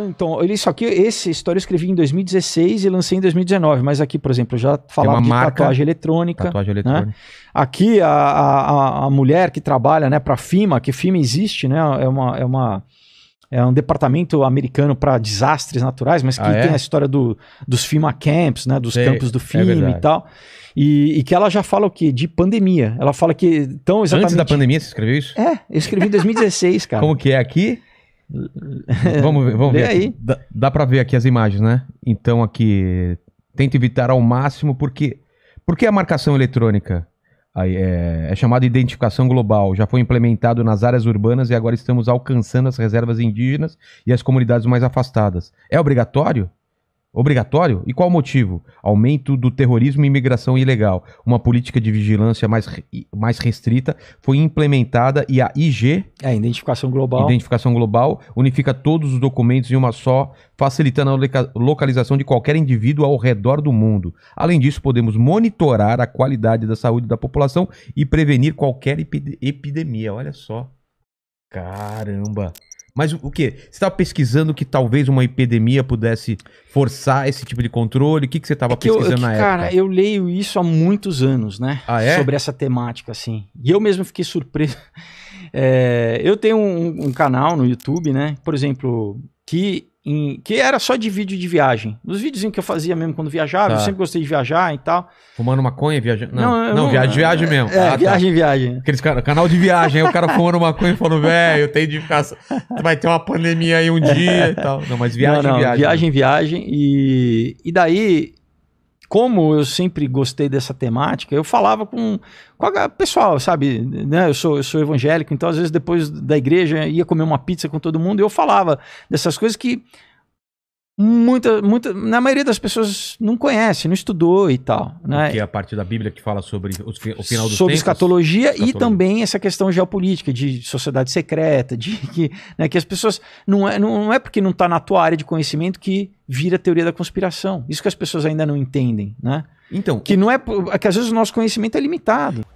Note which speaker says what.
Speaker 1: Então, ele isso aqui, esse história eu escrevi em 2016 e lancei em 2019, mas aqui, por exemplo, eu já falava de marca, tatuagem eletrônica. Tatuagem né? eletrônica. Né? Aqui a, a, a mulher que trabalha, né, para FIMA, que FIMA existe, né, é uma é uma é um departamento americano para desastres naturais, mas que ah, é? tem a história do, dos FIMA Camps, né? Dos Sei, campos do é FIMA é e tal. E, e, que ela já fala o quê? De pandemia. Ela fala que. tão exatamente... Antes da pandemia,
Speaker 2: você escreveu isso?
Speaker 1: É, eu escrevi em 2016, cara. Como
Speaker 2: que é aqui? Vamos ver, vamos Lê ver. Aí. Dá, dá para ver aqui as imagens, né? Então aqui tenta evitar ao máximo porque porque a marcação eletrônica aí, é, é chamada identificação global. Já foi implementado nas áreas urbanas e agora estamos alcançando as reservas indígenas e as comunidades mais afastadas. É obrigatório? Obrigatório? E qual o motivo? Aumento do terrorismo e imigração ilegal. Uma política de vigilância mais, mais restrita foi implementada e a IG. É, identificação global. Identificação global unifica todos os documentos em uma só, facilitando a localização de qualquer indivíduo ao redor do mundo. Além disso, podemos monitorar a qualidade da saúde da população e prevenir qualquer epidemia. Olha só. Caramba! Mas o que? Você estava pesquisando que talvez uma epidemia pudesse forçar esse tipo de controle? O que, que você estava é pesquisando eu, é que, na época? Cara,
Speaker 1: eu leio isso há muitos anos, né? Ah, é? Sobre essa temática, assim. E eu mesmo fiquei surpreso. É, eu tenho um, um, canal no YouTube, né? Por exemplo, que,
Speaker 2: em, que era só de vídeo de viagem.
Speaker 1: nos vídeos que eu fazia mesmo quando viajava, tá. eu sempre gostei de viajar e
Speaker 2: tal. Fumando maconha, viajando? Não, não, não, não viagem, viagem é, mesmo. É, ah, tá. viagem, tá. viagem. Aqueles cara, canal de viagem, aí o cara fumando maconha e falando, velho, eu tenho de ficar... Vai ter uma pandemia aí um dia e tal. Não, mas viagem, não, não, viagem. Viagem,
Speaker 1: viagem. E, e daí como eu sempre gostei dessa temática, eu falava com, com a pessoal, sabe? Né? Eu, sou, eu sou evangélico, então às vezes depois da igreja ia comer uma pizza com todo mundo e eu falava dessas coisas que muita, muita, na maioria das pessoas não conhece, não estudou e tal,
Speaker 2: né? Que é a parte da Bíblia que fala sobre o, o final dos sobre tempos, escatologia, escatologia, e
Speaker 1: também essa questão geopolítica de sociedade secreta, de que, né, que as pessoas não é, não é porque não está na tua área de conhecimento que vira teoria da conspiração. Isso que as pessoas ainda não entendem, né? Então, que não é, é, que às vezes o nosso conhecimento é limitado.